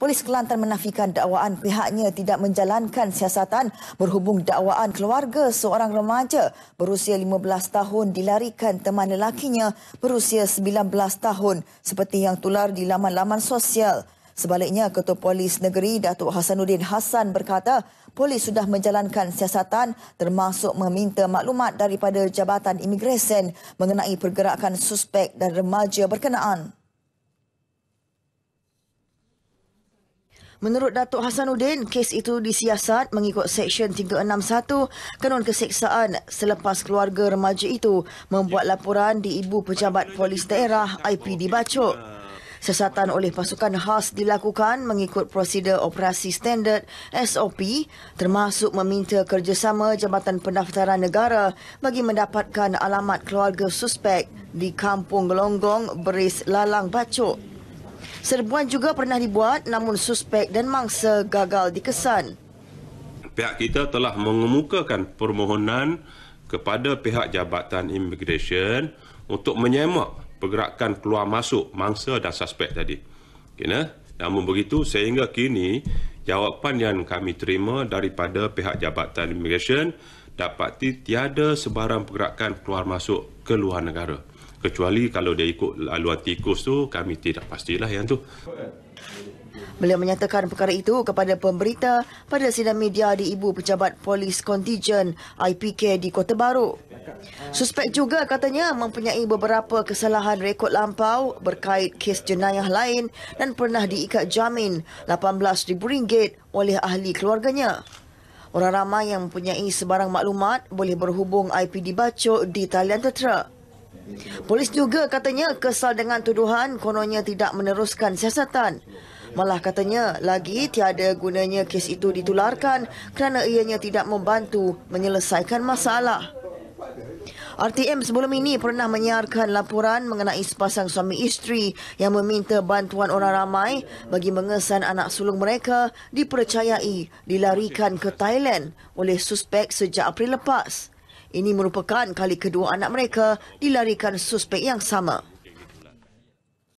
Polis Kelantan menafikan dakwaan pihaknya tidak menjalankan siasatan berhubung dakwaan keluarga seorang remaja berusia 15 tahun dilarikan teman lelakinya berusia 19 tahun seperti yang tular di laman-laman sosial. Sebaliknya, Ketua Polis Negeri Datuk Hasanuddin Hasan berkata, polis sudah menjalankan siasatan termasuk meminta maklumat daripada Jabatan Imigresen mengenai pergerakan suspek dan remaja berkenaan. Menurut Datuk Hasanuddin, kes itu disiasat mengikut Seksyen 361 Kanun Keseksaan selepas keluarga remaja itu membuat laporan di Ibu Pejabat Polis Daerah IPD Bacok. Sesatan oleh pasukan khas dilakukan mengikut prosedur operasi standard SOP termasuk meminta kerjasama Jabatan Pendaftaran Negara bagi mendapatkan alamat keluarga suspek di Kampung Gelonggong, Beris Lalang Bacok. Serbuan juga pernah dibuat namun suspek dan mangsa gagal dikesan. Pihak kita telah mengemukakan permohonan kepada pihak Jabatan Immigration untuk menyemak pergerakan keluar masuk mangsa dan suspek tadi. Kena? Namun begitu sehingga kini jawapan yang kami terima daripada pihak Jabatan Immigration dapat tiada sebarang pergerakan keluar masuk ke luar negara. Kecuali kalau dia ikut laluan tikus tu, kami tidak pastilah yang tu. Beliau menyatakan perkara itu kepada pemberita pada sidang media di Ibu Pejabat Polis Kontijen IPK di Kota Baru. Suspek juga katanya mempunyai beberapa kesalahan rekod lampau berkait kes jenayah lain dan pernah diikat jamin RM18,000 oleh ahli keluarganya. Orang ramai yang mempunyai sebarang maklumat boleh berhubung IPD Bacok di talian tertera. Polis juga katanya kesal dengan tuduhan kononnya tidak meneruskan siasatan. Malah katanya lagi tiada gunanya kes itu ditularkan kerana ianya tidak membantu menyelesaikan masalah. RTM sebelum ini pernah menyiarkan laporan mengenai sepasang suami isteri yang meminta bantuan orang ramai bagi mengesan anak sulung mereka dipercayai dilarikan ke Thailand oleh suspek sejak April lepas. Ini merupakan kali kedua anak mereka dilarikan suspek yang sama.